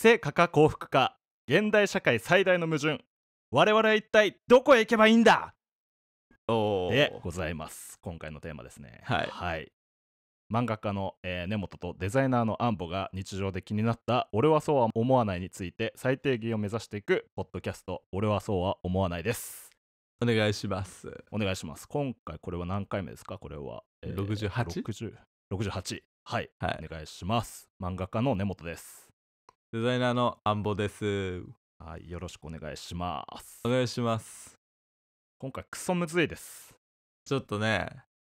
成果か幸福か現代社会最大の矛盾我々は一体どこへ行けばいいんだでございます今回のテーマですね、はい、はい、漫画家の、えー、根本とデザイナーのアンボが日常で気になった「俺はそうは思わない」について最低限を目指していくポッドキャスト「俺はそうは思わない」ですお願いしますお願いします今回これは何回目ですかこれは、えー、68?68 68はい、はい、お願いします漫画家の根本ですデザイナーのアンボです。はい、よろしくお願いします。お願いします。今回クソむずいです。ちょっとね、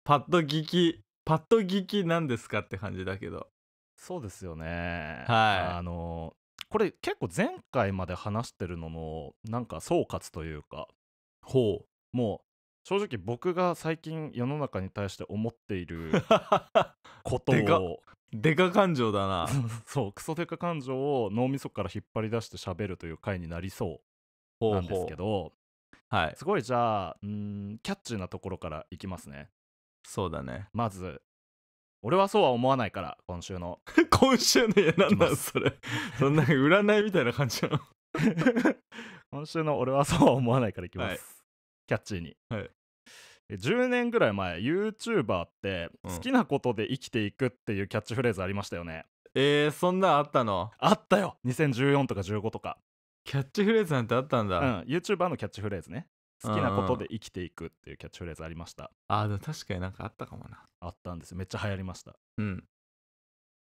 パッと聞き、パッと聞きなんですかって感じだけど。そうですよね。はい。あの、これ結構前回まで話してるのも、なんか総括というか、ほう。もう正直僕が最近世の中に対して思っている ことをデカ感情だな そうクソデカ感情を脳みそから引っ張り出して喋るという回になりそうなんですけどはい、すごいじゃあうんキャッチーなところからいきますねそうだねまず俺はそうは思わないから今週の 今週のいなんそれそんな占いみたいな感じなの 今週の俺はそうは思わないからいきます、はい、キャッチーに、10年ぐらい前 YouTuber って好きなことで生きていくっていうキャッチフレーズありましたよね、うん、えー、そんなあったのあったよ2014とか15とかキャッチフレーズなんてあったんだうん YouTuber のキャッチフレーズね好きなことで生きていくっていうキャッチフレーズありました、あでも確かになんかあったかもなあったんですめっちゃ流行りましたうん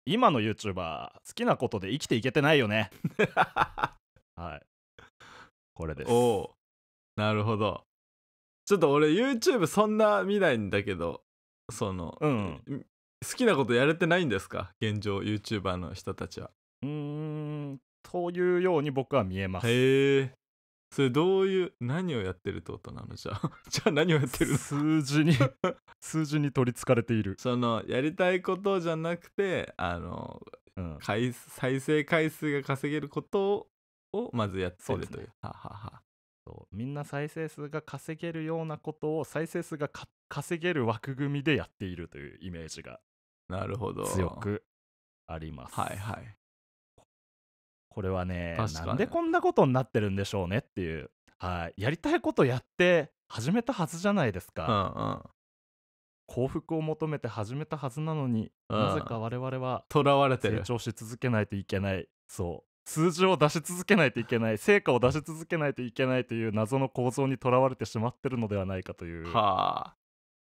今の YouTuber 好きなことで生きていけてないよね はいこれですおおなるほどちょっと俺 YouTube そんな見ないんだけどその、うん、好きなことやれてないんですか現状 YouTuber の人たちはうーんというように僕は見えますへえそれどういう何をやってるってことなのじゃあ じゃあ何をやってるの数字に 数字に取りつかれているそのやりたいことじゃなくてあの、うん、再生回数が稼げることをまずやってるという、ね、はははそうみんな再生数が稼げるようなことを再生数が稼げる枠組みでやっているというイメージがなるほど強くあります。はいはい、これはねなんでこんなことになってるんでしょうねっていう、はい、やりたいことやって始めたはずじゃないですか。うんうん幸福を求めて始めたはずなのに、うん、なぜか我々はわれて成長し続けないといけないそう数字を出し続けないといけない成果を出し続けないといけないという謎の構造にとらわれてしまってるのではないかという、は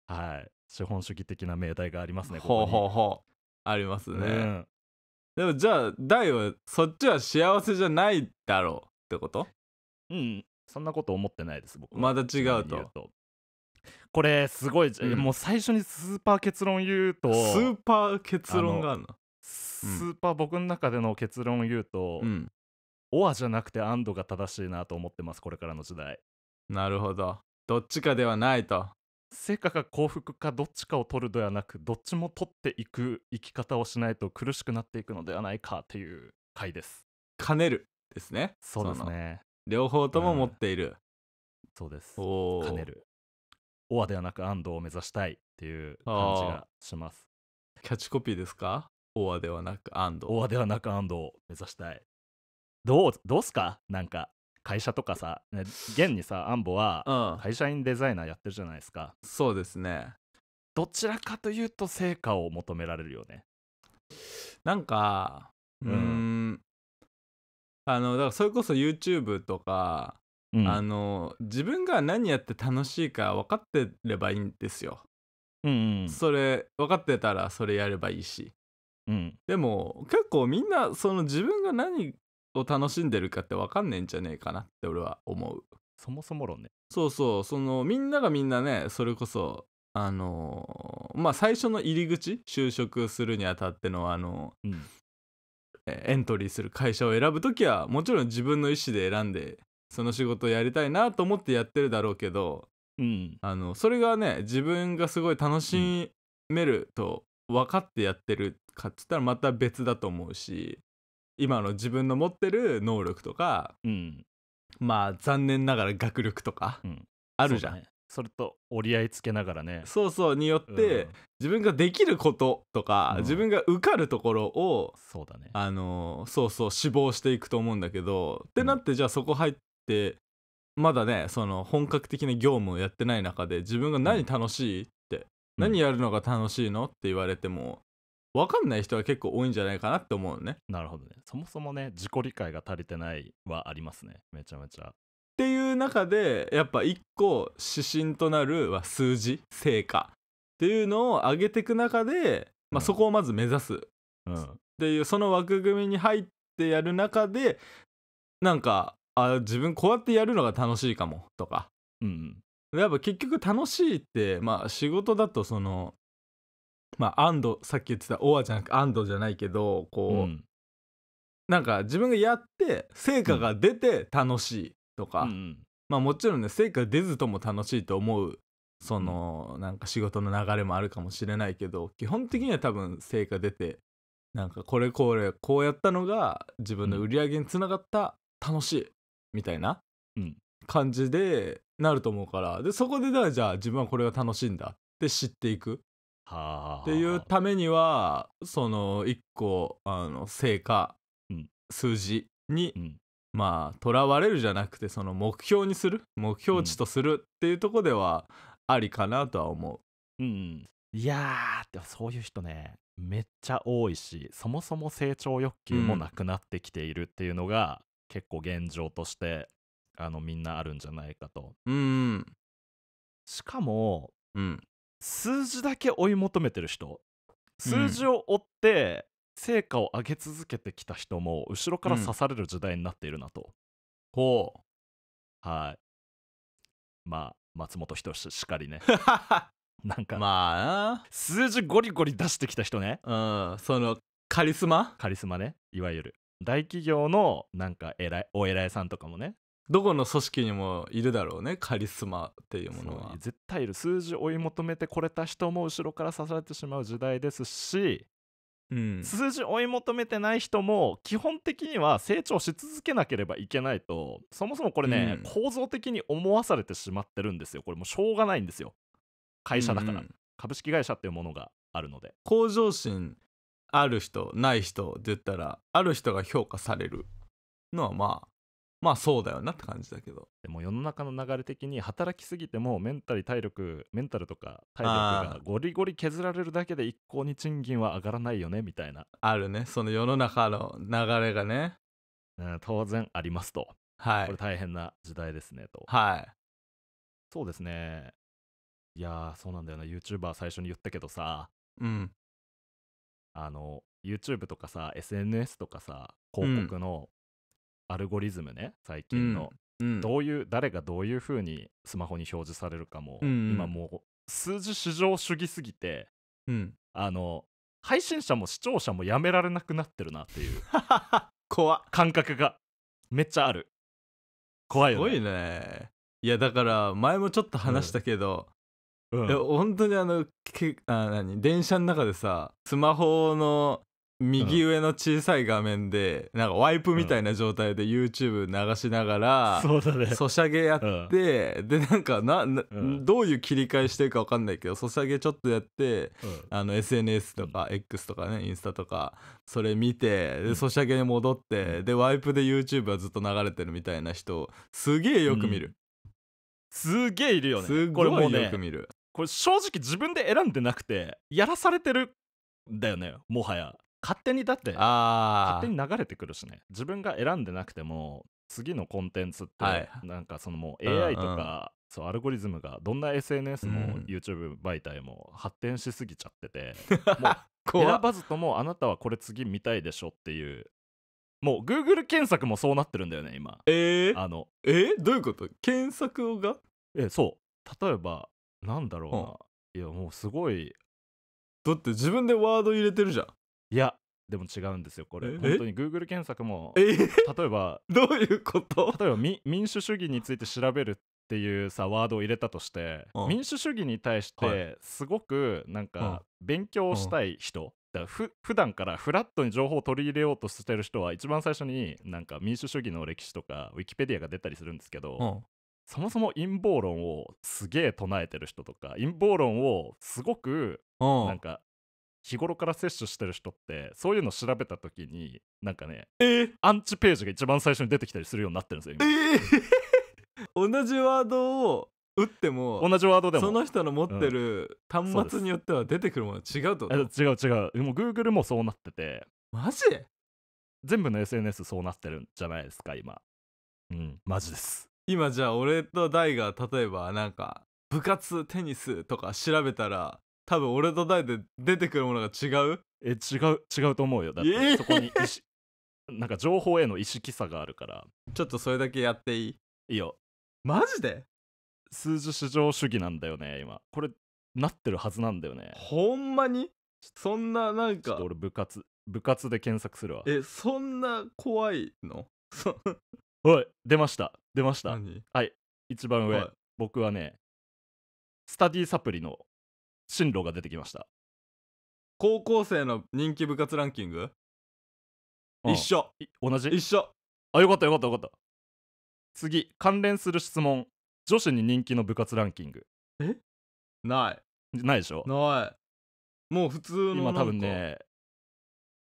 あ、はい資本主義的な命題がありますねほうほうほうありますね、うん、でもじゃあ大はそっちは幸せじゃないだろうってことうんそんなこと思ってないです僕まだ違うとこれすごい、うん、もう最初にスーパー結論言うとスーパー結論があるのスーパー僕の中での結論を言うと、うん、オアじゃなくてアンドが正しいなと思ってますこれからの時代なるほどどっちかではないと成果か幸福かどっちかを取るではなくどっちも取っていく生き方をしないと苦しくなっていくのではないかという回です兼ねるですねそうですね両方とも持っている、うん、そうです兼ねるオアではなく安藤を目指したいっていう感じがしますキャッチコピーですかオアではなく安藤。オアではなく安藤を目指したい。どう、どうすかなんか、会社とかさ、ね、現にさ、アンボは会社員デザイナーやってるじゃないですか。うん、そうですね。どちらかというと成果を求められるよね。なんか、うん、うんあのだからそれこそ YouTube とか、うん、あの自分が何やって楽しいか分かってればいいんですよ。うん、うん、それ分かってたらそれやればいいし。うん、でも結構みんなその自分が何を楽しんでるかって分かんねえんじゃねえかなって俺は思うそもそも論ねそうそうそのみんながみんなねそれこそあのー、まあ最初の入り口就職するにあたってのあの、うん、エントリーする会社を選ぶ時はもちろん自分の意思で選んでその仕事をやりたいなと思ってやってるだろうけど、うん、あのそれがね自分がすごい楽しめると分かってやってるかっつったらまた別だと思うし今の自分の持ってる能力とか、うん、まあ残念ながら学力とか、うん、あるじゃんそ、れと折り合いつけながらねそうそうによって、うん、自分ができることとか、自分が受かるところをそうだねあのそうそう志望していくと思うんだけど、ってなってじゃあそこ入ってまだねその本格的な業務をやってない中で自分が何楽しいって、何やるのが楽しいのって言われても分かんない人は結構多いんじゃないかなって思うね。なるほどね。そもそもね、自己理解が足りてないはありますね。めちゃめちゃ。っていう中で、やっぱ一個指針となるは数字、成果っていうのを上げていく中で、まあ、そこをまず目指すっていう、その枠組みに入ってやる中で、なんか、あ自分こうやってやるのが楽しいかもとか。うん、やっぱ結局楽しいって、まあ、仕事だとそのまあ安藤さっき言ってたオアじゃなく安ド」じゃないけどこう、うん、なんか自分がやって成果が出て楽しいとか、うん、まあもちろんね成果出ずとも楽しいと思うその、うん、なんか仕事の流れもあるかもしれないけど基本的には多分成果出てなんかこれこれこうやったのが自分の売り上げにつながった楽しいみたいな感じでなると思うからでそこでだじゃあ自分はこれが楽しいんだって知っていくっていうためにはその1個あの成果、うん、数字に、うん、まあとらわれるじゃなくてその目標にする目標値とするっていうとこではありかなとは思う。うん、うん、いやーってそういう人ねめっちゃ多いしそもそも成長欲求もなくなってきているっていうのが、結構現状としてあのみんなあるんじゃないかと。うん、しかも、うん、数字だけ追い求めてる人数字を追って成果を上げ続けてきた人も後ろから刺される時代になっているなと。ほうはい。まあ、松本人志しかりね。なんか、まあ、数字ゴリゴリ出してきた人ね。うん、そのカリスマカリスマね、いわゆる。大企業のなんか偉いお偉いさんとかもね、どこの組織にもいるだろうねカリスマっていうものは絶対いる数字追い求めてこれた人も後ろから刺されてしまう時代ですし、うん、数字追い求めてない人も基本的には成長し続けなければいけないとそもそもこれね、うん、構造的に思わされてしまってるんですよこれもうしょうがないんですよ会社だから、うんうん、株式会社っていうものがあるので向上心ある人ない人って言ったらある人が評価されるのはまあまあそうだよなって感じだけどでも世の中の流れ的に働きすぎてもメンタル体力メンタルとか体力がゴリゴリ削られるだけで一向に賃金は上がらないよねみたいなあるねその世の中の流れがね、うん、当然ありますとはいこれ大変な時代ですねとはいそうですねいやそうなんだよな YouTuber 最初に言ったけどさうんあの YouTube とかさ SNS とかさ広告のアルゴリズムね最近の、うん、どういう誰がどういうふうにスマホに表示されるかも、うんうん、今もう数字至上主義すぎて、うん、あの配信者も視聴者もやめられなくなってるなっていう 怖感覚がめっちゃある怖いよねすごいねいやだから前もちょっと話したけど、うん、うん、本当にあのけあ何電車の中でさスマホの右上の小さい画面で、なんかワイプみたいな状態で YouTube 流しながら、そうだね。ソシャゲやって、で、なんかな、などういう切り替えしてるか分かんないけど、ソシャゲちょっとやって、あの、SNS とか、X とかね、インスタとか、それ見て、で、ソシャゲに戻って、で、ワイプで YouTube はずっと流れてるみたいな人、すげえよく見る。すげえいるよね。すごいよく見る。これ正直自分で選んでなくてやらされてるだよねもはや勝手にだって勝手に流れてくるしね自分が選んでなくても次のコンテンツって、なんかそのもう AI とか、そうアルゴリズムがどんな SNS も YouTube 媒体も発展しすぎちゃってて、もう選ばずともあなたはこれ次見たいでしょっていうもう Google 検索もそうなってるんだよね今えー、あのえどういうこと検索がえそう例えばなんだろうな、いやもうすごいだって自分でワード入れてるじゃんいやでも違うんですよこれ本当に Google 検索も 例えばどういうこと例えば民主主義について調べるっていうさワードを入れたとして、うん、民主主義に対してすごくなんか勉強したい人、うんうんだふ普段からフラットに情報を取り入れようとしてる人は一番最初になんか民主主義の歴史とかウィキペディアが出たりするんですけど、うん、そもそも陰謀論をすげえ唱えてる人とか陰謀論をすごくなんか日頃から摂取してる人ってそういうの調べた時になんかね、えー、アンチページが一番最初に出てきたりするようになってるんですよ今、えー、同じワードを打っても同じワードでもその人の持ってる端末によっては出てくるもの違うと、うん、違う違うもう Google もそうなっててマジ全部の SNS そうなってるんじゃないですか今うんマジです今じゃあ俺と大が例えばなんか部活テニスとか調べたら多分俺と大で出てくるものが違うえ違う違うと思うよだってそこに意識、なんか情報への意識差があるからちょっとそれだけやっていいいいよマジで数字至上主義なんだよね今これなってるはずなんだよねほんまにそんななんか俺部活部活で検索するわえそんな怖いのおい出ました出ましたはい一番上僕はねスタディサプリの進路が出てきました高校生の人気部活ランキング、うん、一緒同じ一緒あよかったよかったよかった次関連する質問女子に人気の部活ランキングえないないでしょないもう普通の今多分ね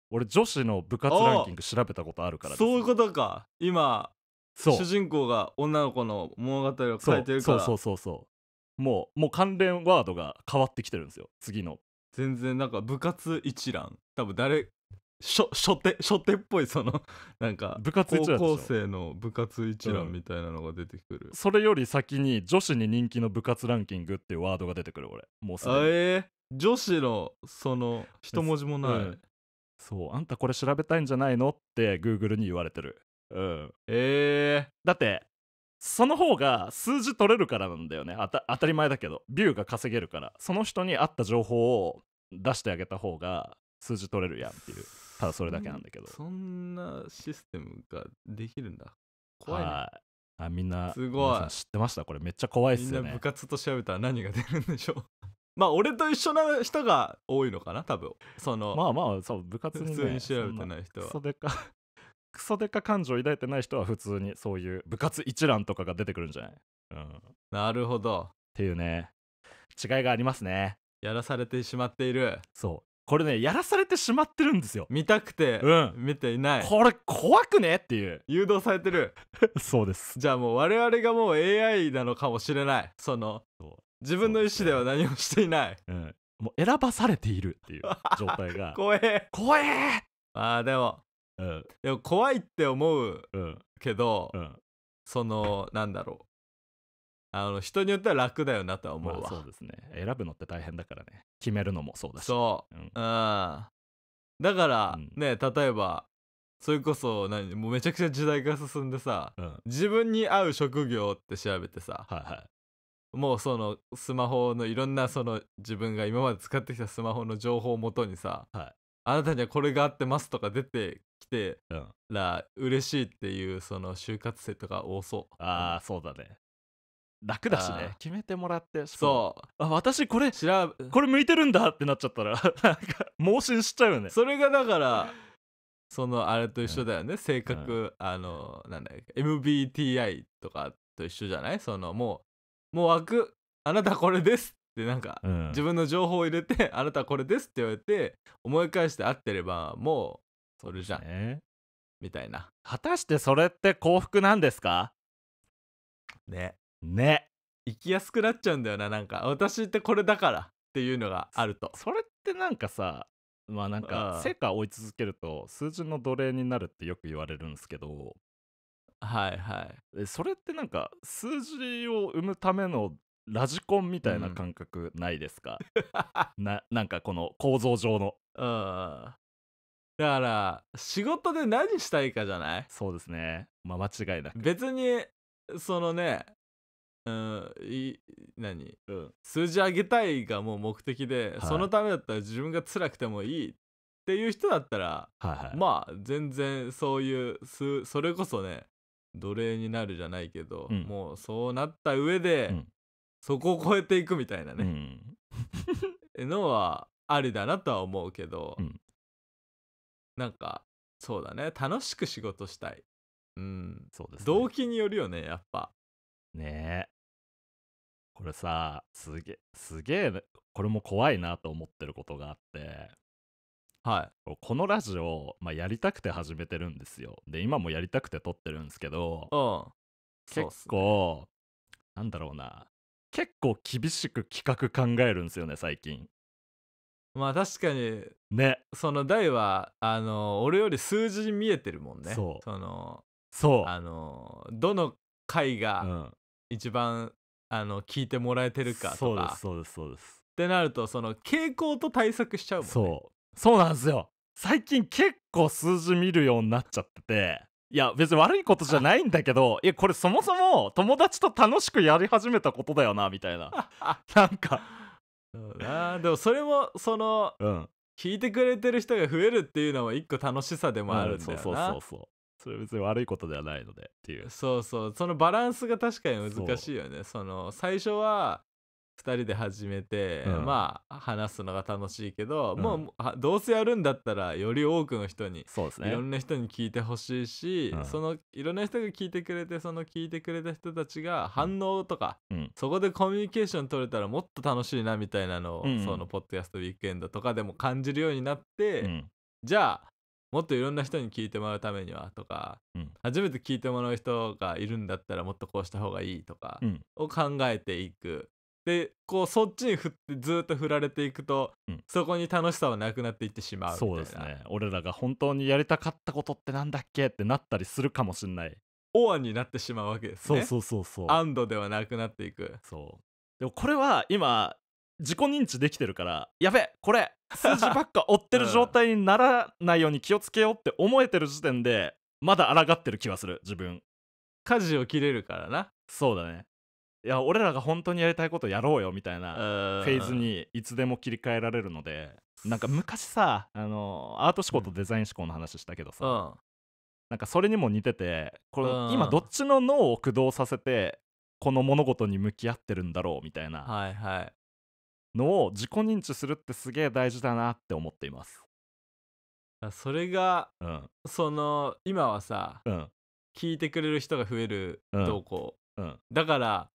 俺女子の部活ランキング調べたことあるから、ね、そういうことか今主人公が女の子の物語を書いてるからそうそうそうそうもうもう関連ワードが変わってきてるんですよ次の全然なんか部活一覧多分誰初手初手っぽいその なんか部活一覧高校生の部活一覧みたいなのが出てくる、うん、それより先に女子に人気の部活ランキングっていうワードが出てくる俺もうすでえー、女子のその一文字もない、うん、そうあんたこれ調べたいんじゃないのってグーグルに言われてるうんえー、だってその方が数字取れるからなんだよね当たり前だけどビューが稼げるからその人に合った情報を出してあげた方が数字取れるやんっていうただそれだけなんだけどそんなシステムができるんだ怖い、ね、あみんなすごい知ってましたこれめっちゃ怖いっすよね部活と調べたら何が出るんでしょう まあ俺と一緒な人が多いのかな多分そのまあまあそう部活に、ね、普通に調べてない人はそかクソデカ感情を抱いてない人は普通にそういう部活一覧とかが出てくるんじゃない、うん、なるほど。っていうね違いがありますね。やらされてしまっている。そうこれねやらされてしまってるんですよ見たくて、うん、見ていないこれ怖くねっていう誘導されてる そうですじゃあもう我々がもう AI なのかもしれないその自分の意思では何もしていない、うん、もう選ばされているっていう状態が 怖え怖えあでもうん、でも怖いって思うけど、うん、そのなんだろうあの人によっては楽だよなとは思うわ、まあ、そうですね選ぶのって大変だからね決めるのもそうだしそう、うん、だから、ね例えばそれこそ何もうめちゃくちゃ時代が進んでさ、うん、自分に合う職業って調べてさ、はいはい、もうそのスマホのいろんなその自分が今まで使ってきたスマホの情報をもとにさ、はい、あなたにはこれがあってますとか出ててら嬉しいっていうその就活生とか多そうああそうだね楽だしね決めてもらってそうあ私これ調べこれ向いてるんだってなっちゃったらなんか盲信しちゃうよねそれがだからそのあれと一緒だよね、うん、性格、うん、あのなんだっけ MBTI とかと一緒じゃないそのもうもう枠あなたこれですってなんか、うん、自分の情報を入れてあなたこれですって言われて思い返して合ってればもうそれじゃん、ね、みたいな果たしてそれって幸福なんですかねね行きやすくなっちゃうんだよななんか私ってこれだからっていうのがあるとそれってなんかさまあなんか成果を追い続けると数字の奴隷になるってよく言われるんですけどはいはいそれってなんか数字を生むためのラジコンみたいな感覚ないですか、う ん、ななんかこの構造上の、うん、だから仕事で何したいかじゃないそうですねまあ間違いなく別にそのねうんい何、うん、数字上げたいがもう目的で、はい、そのためだったら自分が辛くてもいいっていう人だったら、はいはい、まあ全然そういうそれこそね奴隷になるじゃないけど、うん、もうそうなった上で、うん、そこを超えていくみたいなね、のはありだなとは思うけど、うん、なんかそうだね楽しく仕事したいうんそうです、ね、動機によるよねやっぱねえこれさすげえすげえこれも怖いなと思ってることがあってはいこのラジオ、まあ、やりたくて始めてるんですよで今もやりたくて撮ってるんですけど、うん、結構、なんだろうな結構厳しく企画考えるんですよね最近まあ確かにねその大はあの俺より数字に見えてるもんねそうそのそうあのどの回が一番、あの聞いてもらえてるかとかそうですそうですそうですってなるとその傾向と対策しちゃうもんねそうそうなんですよ最近結構数字見るようになっちゃってていや別に悪いことじゃないんだけど いやこれそもそも友達と楽しくやり始めたことだよなみたいな なんかあでもそれもその、うん、聞いてくれてる人が増えるっていうのは一個楽しさでもあるんだよな、うん、そうそうそうそうそれ別に悪いことではないのでっていうそうそうそのバランスが確かに難しいよねその最初は2人で始めて、うんまあ話すのが楽しいけど、うんもうどうせやるんだったらより多くの人に、そうですいろんな人に聞いてほしいし、うんそのいろんな人が聞いてくれてその聞いてくれた人たちが反応とか、うんそこでコミュニケーション取れたらもっと楽しいなみたいなのを、うんうんそのポッドキャストウィークエンドとかでも感じるようになって、うんじゃあもっといろんな人に聞いてもらうためにはとか、うん初めて聞いてもらう人がいるんだったらもっとこうした方がいいとかを考えていくでこうそっちに振ってずっと振られていくと、うん、そこに楽しさはなくなっていってしまうそうですね俺らが本当にやりたかったことってなんだっけってなったりするかもしんないオアになってしまうわけですねそうそうそうそう安堵ではなくなっていくそうでもこれは今自己認知できてるからやべこれ数字ばっか追ってる状態にならないように気をつけようって思えてる時点でまだ抗ってる気はする自分舵を切れるからなそうだねいや俺らが本当にやりたいことやろうよみたいなフェーズにいつでも切り替えられるのでなんか昔さあのアート思考とデザイン思考の話したけどさ、うん、なんかそれにも似ててこれ、うん、今どっちの脳を駆動させてこの物事に向き合ってるんだろうみたいな、はいはい、のを自己認知するってすげえ大事だなって思っていますそれが、うん、その今はさ、うん、聞いてくれる人が増える動向、うん、だから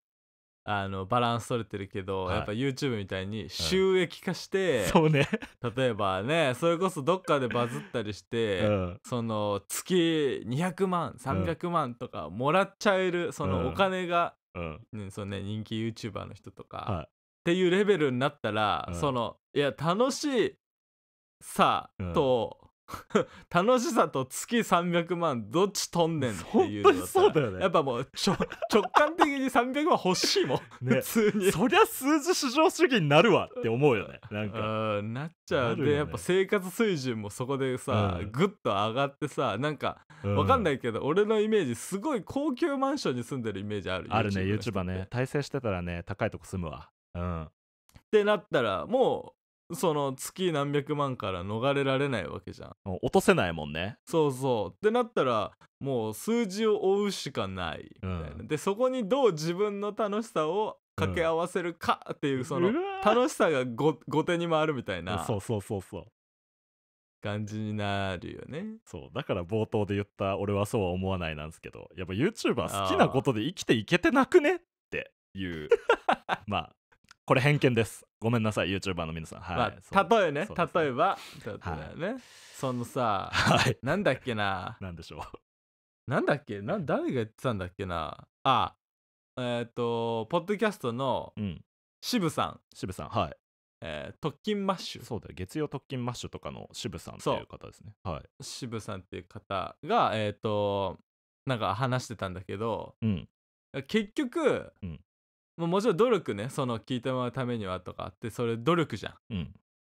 あのバランス取れてるけど、はいやっぱ YouTube みたいに収益化して、そうね。例えばねそれこそどっかでバズったりして、うん。その月200万300万とかもらっちゃえるそのお金が、うん。ねそのね、人気 YouTuber の人とか、はいっていうレベルになったら、うんそのいや楽しいさうんと、楽しさと月300万どっち取んねんっていうそうだよねやっぱもうちょ 直感的に300万欲しいもん、ね、普通にそりゃ数字至上主義になるわって思うよねなんかなっちゃう、ね、でやっぱ生活水準もそこでさ、うん、と上がってさなんか、うん、わかんないけど俺のイメージすごい高級マンションに住んでるイメージあるあるね YouTuber ね対戦してたらね高いとこ住むわうんってなったらもうその月何百万から逃れられないわけじゃん落とせないもんねそうそうってなったらもう数字を追うしかないみたいな、うん、でそこにどう自分の楽しさを掛け合わせるかっていうその楽しさが後手に回るみたいなそうそうそうそう感じになるよねそうだから冒頭で言った俺はそうは思わないなんですけどやっぱ YouTuber 好きなことで生きていけてなくねっていう まあこれ偏見ですごめんなさい YouTuber の皆さん、はい、まあ、例えね、ね、例えばだってね、はい、そのさ、はい、なんだっけな何 でしょうなんだっけな誰が言ってたんだっけなあえっ、ー、とポッドキャストの渋さん、うん、渋さんはいえー、特勤マッシュそうだよ月曜特勤マッシュとかの渋さんっていう方ですねはい渋さんっていう方がえっ、ー、となんか話してたんだけど、うん、結局、うん、もちろん努力ねその聞いてもらうためにはとかってそれ努力じゃんうん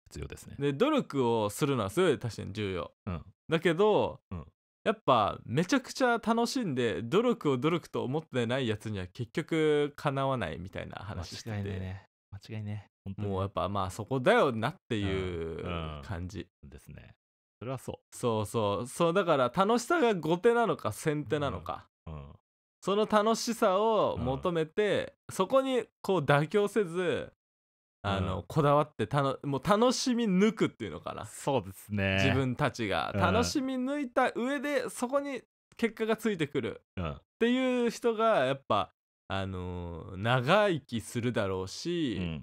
必要ですねで努力をするのはすごい確かに重要、うん、だけど、うん、やっぱめちゃくちゃ楽しんで努力を努力と思ってないやつには結局かなわないみたいな話してて間違いね間違いねもうやっぱまあそこだよなっていう感じ、うん、ですねそれはそうそうそうそうだから楽しさが後手なのか先手なのか、うんその楽しさを求めて、うん、そこにこう妥協せずあの、うん、こだわってたのもう楽しみ抜くっていうのかなそうですね自分たちが、うん、楽しみ抜いた上でそこに結果がついてくる、っていう人がやっぱあのー、長生きするだろうし、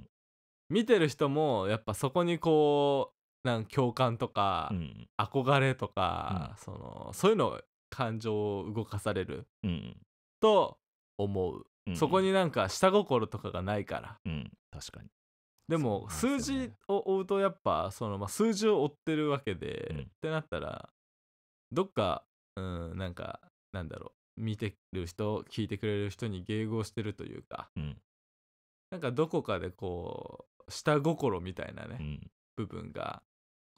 見てる人もやっぱそこにこうなん共感とか、憧れとか、そのそういうの感情を動かされる、うん、と思う、うん、そこになんか下心とかがないから、うん、確かにでも数字を追うとやっぱその、まあ、数字を追ってるわけで、うん、ってなったらどっかうんなんかなんだろう見てる人聞いてくれる人に迎合してるというか、うん、なんかどこかでこう下心みたいなね、うん、部分が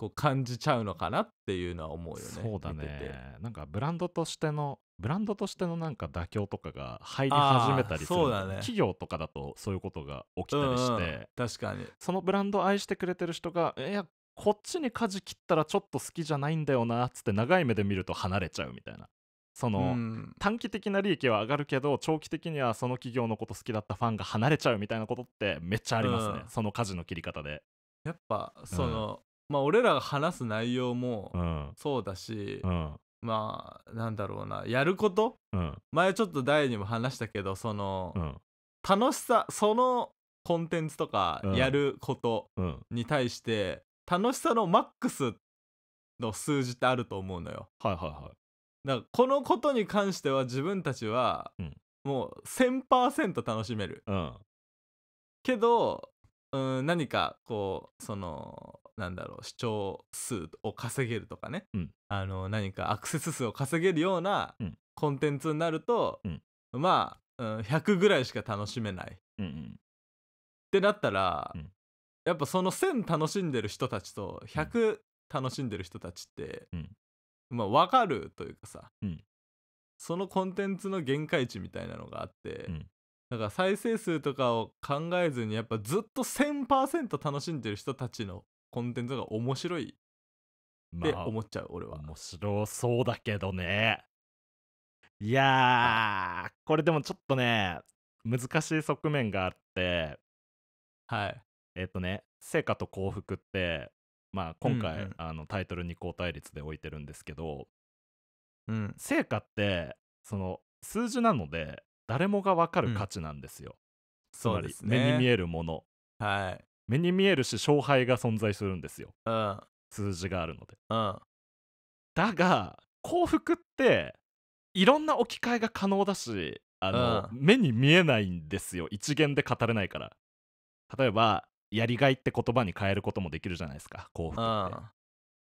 こう感じちゃうのかなっていうのは思うよね。そうだね。ててなんかブランドとしてのブランドとしてのなんか妥協とかが入り始めたりする、ね、企業とかだとそういうことが起きたりして、うんうん、確かにそのブランドを愛してくれてる人がいやこっちに舵切ったらちょっと好きじゃないんだよなっつって長い目で見ると離れちゃうみたいなその、うん、短期的な利益は上がるけど長期的にはその企業のこと好きだったファンが離れちゃうみたいなことってめっちゃありますね、うん、その舵の切り方でやっぱその、まあ俺らが話す内容もそうだし、うん、まあなんだろうなやること、うん、前ちょっと大にも話したけどその、うん、楽しさそのコンテンツとかやることに対して楽しさのマックスの数字ってあると思うのよ。はいはいはい、だからこのことに関しては自分たちはもう1000%楽しめる。けどうん何かこうそのなんだろう視聴数を稼げるとかね、うん、あの何かアクセス数を稼げるようなコンテンツになると、うん、まあ、うん、100ぐらいしか楽しめない、うんうん、ってなったら、やっぱその1000楽しんでる人たちと100楽しんでる人たちって、まあ分かるというかさ、そのコンテンツの限界値みたいなのがあって、だから再生数とかを考えずにやっぱずっと1000%楽しんでる人たちのコンテンツが面白いって思っちゃう、まあ、俺は面白そうだけどねいやーこれでもちょっとね難しい側面があってはいえっ、ー、とね成果と幸福ってまあ今回、うんうん、あのタイトルに交代率で置いてるんですけど、うん、成果ってその数字なので誰もが分かる価値なんですよ、うん、そうですね目に見えるものはい目に見えるし勝敗が存在するんですよ、うん、数字があるので、うん、だが幸福っていろんな置き換えが可能だしあの、うん、目に見えないんですよ一元で語れないから例えばやりがいって言葉に変えることもできるじゃないですか幸福って、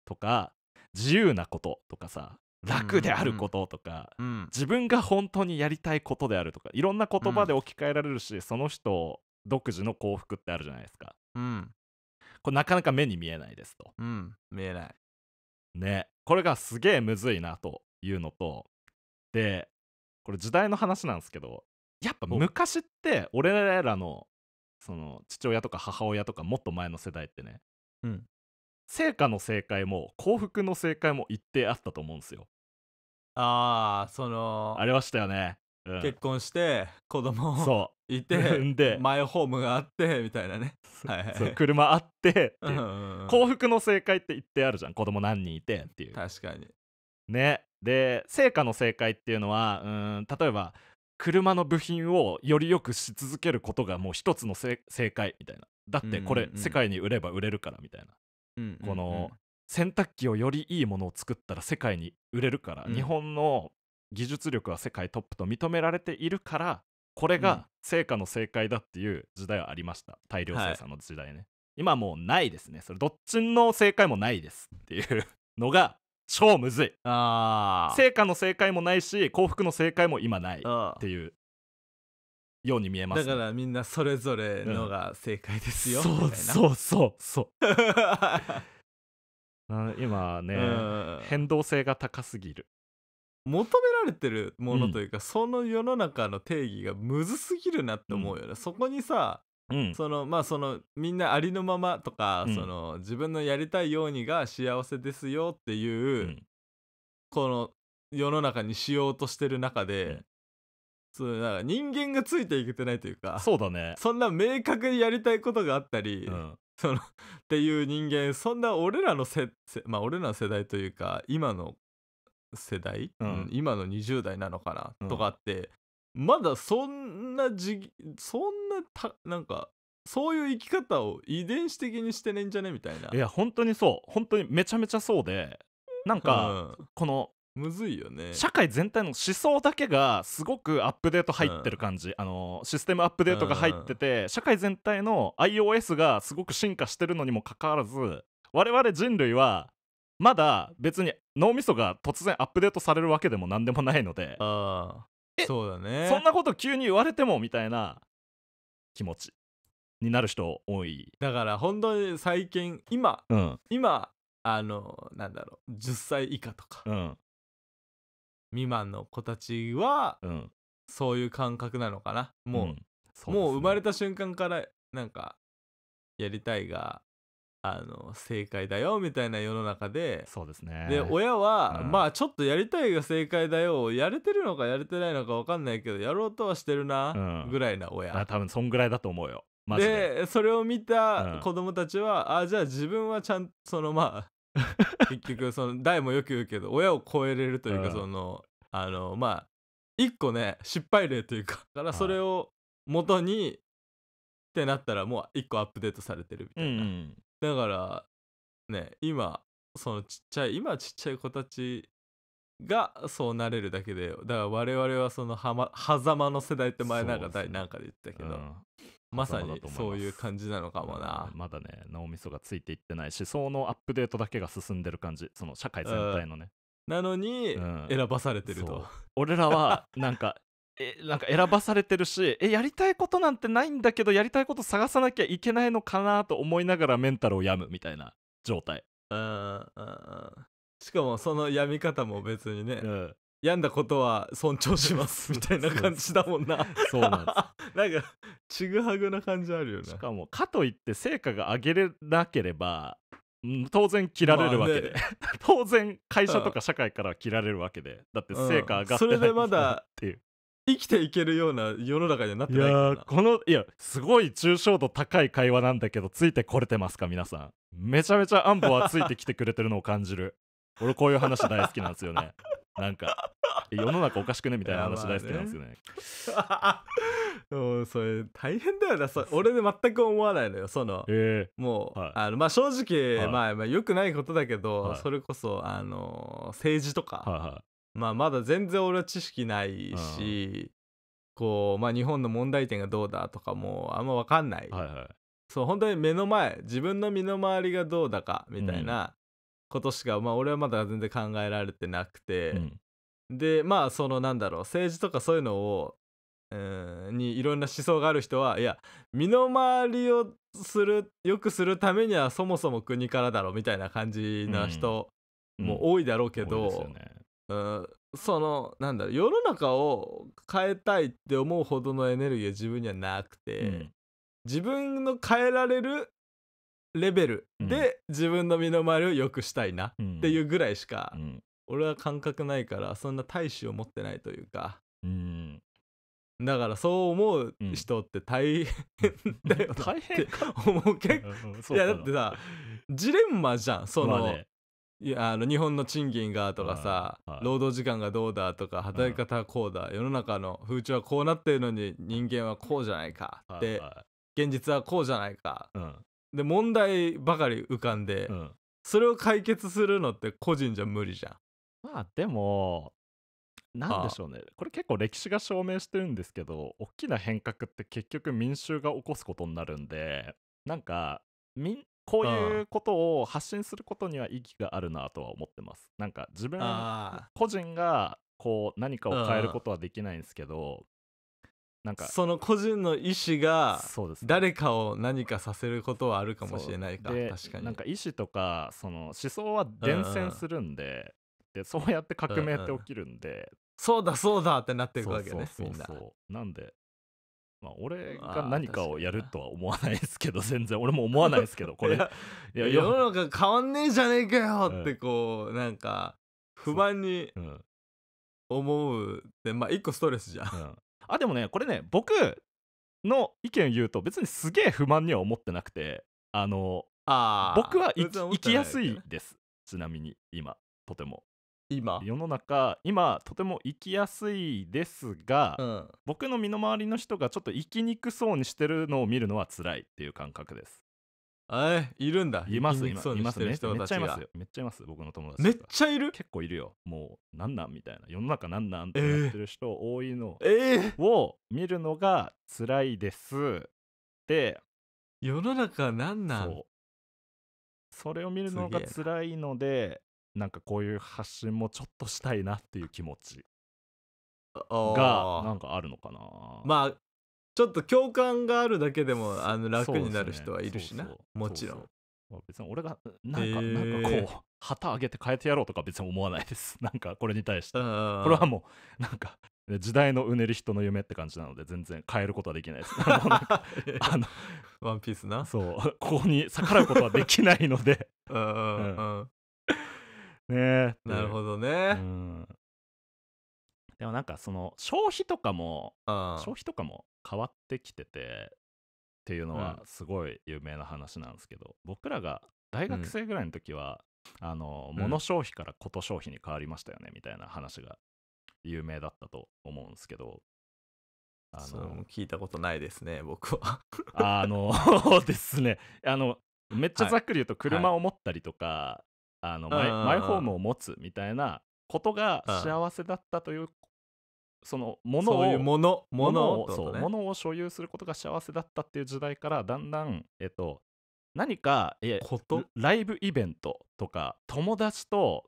とか自由なこととかさ楽であることとか、うんうん、自分が本当にやりたいことであるとかいろんな言葉で置き換えられるし、うん、その人独自の幸福ってあるじゃないですかうん。これなかなか目に見えないですと。うん、見えない。ね、これがすげえむずいなというのと、で、これ時代の話なんですけど、やっぱ昔って俺らのその父親とか母親とかもっと前の世代ってね、うん、成果の正解も幸福の正解も一定あったと思うんですよ。ああそのありましたよね、うん、結婚して子供をいてでマイホームがあってみたいなね、はいはい、車あってって、うんうん、幸福の正解って言ってあるじゃん子供何人いてっていう確かにねで成果の正解っていうのはうん例えば車の部品をより良くし続けることがもう一つの正解みたいなだってこれ世界に売れば売れるからみたいな、うんうんうん、この洗濯機をよりいいものを作ったら世界に売れるから、うん、日本の技術力は世界トップと認められているからこれが成果の正解だっていう時代はありました大量生産の時代ね、はい、今もうないですねそれどっちの正解もないですっていうのが超むずいあ成果の正解もないし幸福の正解も今ないっていうように見えます、ね、だからみんなそれぞれのが正解ですよ、うん、そうそうそうそ う今ね、変動性が高すぎる求められてるものというか、うん、その世の中の定義がむずすぎるなって思うよね、うん、そこにさ、うん、そのまあそのみんなありのままとか、その自分のやりたいようにが幸せですよっていう、この世の中にしようとしてる中で、そなんか人間がついていけてないというかそうだねそんな明確にやりたいことがあったり、うん、そのっていう人間そんな俺らのせまあ俺らの世代というか今の世代、うん、今の20代なのかな、とかって、まだそんなじそんなたなんかそういう生き方を遺伝子的にしてねんじゃねみたいないや本当にそう本当にめちゃめちゃそうでなんか、うん、このむずいよね社会全体の思想だけがすごくアップデート入ってる感じ、うん、あのシステムアップデートが入ってて、うん、社会全体の iOS がすごく進化してるのにもかかわらず我々人類はまだ別に脳みそが突然アップデートされるわけでも何でもないのでああそうだねそんなこと急に言われてもみたいな気持ちになる人多いだから本当に最近今、うん、今あのなんだろう10歳以下とか、うん、未満の子たちは、うん、そういう感覚なのかなもううね、もう生まれた瞬間からなんかやりたいがあの正解だよみたいな世の中でそうですねで親は、うん、まあちょっとやりたいが正解だよやれてるのかやれてないのか分かんないけどやろうとはしてるな、うん、ぐらいな親、多分そんぐらいだと思うよでそれを見た子供たちは、うん、あじゃあ自分はちゃんとそのまあ 結局その代もよく言うけど親を超えれるというか、そのあのまあ一個ね失敗例というか からそれを元に、ってなったらもう1個アップデートされてるみたいな、うんだからね今そのちっちゃい今ちっちゃい子たちがそうなれるだけでだから我々はそのは、ま、狭間の世代って前なんか第何かで言ったけど、まさにそういう感じなのかもな、うん、まだね脳みそがついていってないしそのアップデートだけが進んでる感じその社会全体のね、うん、なのに選ばされてると、俺らはなんかえなんか選ばされてるしえやりたいことなんてないんだけどやりたいこと探さなきゃいけないのかなと思いながらメンタルを病むみたいな状態うんうんしかもその病み方も別にね、うん、病んだことは尊重しますみたいな感じだもんなそうなんです なんかちぐはぐな感じあるよねしかもかといって成果が上げれなければ当然切られるわけで、まあね、当然会社とか社会から切られるわけでだって成果上がってないそれでまだっていう生きていけるような世の中にはなってないからやこのいやすごい抽象度高い会話なんだけどついてこれてますか皆さんめちゃめちゃアンボはついてきてくれてるのを感じる 俺こういう話大好きなんですよねなんか世の中おかしくねみたいな話大好きなんですよねなもうそれ大変だよなそ俺で全く思わないのよその ええもう、はいあのまあ正直、はいまあ、まあ良くないことだけど、はいそれこそあの政治とか、はいはいまあ、まだ全然俺は知識ないし、こう、まあ、日本の問題点がどうだとかもあんま分かんない、はいはい、そう本当に目の前自分の身の回りがどうだかみたいなことしか、うん、まあ、俺はまだ全然考えられてなくて、うん、でまあそのなんだろう政治とかそういうのをうんにいろんな思想がある人はいや身の回りをするよくするためにはそもそも国からだろみたいな感じな人も多いだろうけど、うんね、うん、そのなんだろう世の中を変えたいって思うほどのエネルギーは自分にはなくて、うん、自分の変えられるレベルで自分の身の回りを良くしたいなっていうぐらいしか、うん、俺は感覚ないからそんな大志を持ってないというか、うん、だからそう思う人って大変だよ、って 大変か思うけいやだってさジレンマじゃんその、ね、いやあの日本の賃金がとかさ、はいはい、労働時間がどうだとか働き方はこうだ、はい、世の中の風潮はこうなってるのに人間はこうじゃないかって、現実はこうじゃないか、で問題ばかり浮かんで、うん、それを解決するのって個人じゃ無理じゃん。まあでも何でしょうねこれ結構歴史が証明してるんですけど大きな変革って結局民衆が起こすことになるんでなんかこういうことを発信することには意義があるなとは思ってます。なんか自分個人がこう何かを変えることはできないんですけど、なんかその個人の意思が誰かを何かさせることはあるかもしれないか、確かになんか意思とかその思想は伝染するんででそうやって革命って起きるんで、そうだそうだってなっていくわけねみんななんでまあ、俺が何かをやるとは思わないですけど全然俺も思わないですけど これいや世の中変わんねえじゃねえかよってこう、なんか不満に思うってまあ一個ストレスじゃん、うん、あでもねこれね僕の意見を言うと別にすげえ不満には思ってなくてあの僕は生きやすいですちなみに今とても今世の中今とても生きやすいですが、うん、僕の身の回りの人がちょっと生きにくそうにしてるのを見るのは辛いっていう感覚ですえいるんだいますいますいますめっちゃいますよめっちゃいます僕の友達めっちゃいる結構いるよもうなんなんみたいな世の中なんなんって言ってる人多いの、を見るのが辛いですで世の中なんなんそれを見るのが辛いのでなんかこういう発信もちょっとしたいなっていう気持ちがなんかあるのかなまあちょっと共感があるだけでもあの楽になる人はいるしな、ね、もちろんまあ、別に俺がなんか,、なんかこう旗上げて変えてやろうとか別に思わないです なんかこれに対してこれはもうなんか時代のうねり人の夢って感じなので全然変えることはできないです あの ワンピースなそうここに逆らうことはできないのでうん、ねなるほどね、うん、でもなんかその消費とかも消費とかも変わってきててっていうのはすごい有名な話なんですけど、僕らが大学生ぐらいの時は、あの物消費からこと消費に変わりましたよねみたいな話が有名だったと思うんですけどあの聞いたことないですね僕はあの ですねあのめっちゃざっくり言うと車を持ったりとか、あのマイマイホームを持つみたいなことが幸せだったというそのものをそういうものものを、そうものを所有することが幸せだったっていう時代からだんだん、えっと、何かことライブイベントとか友達と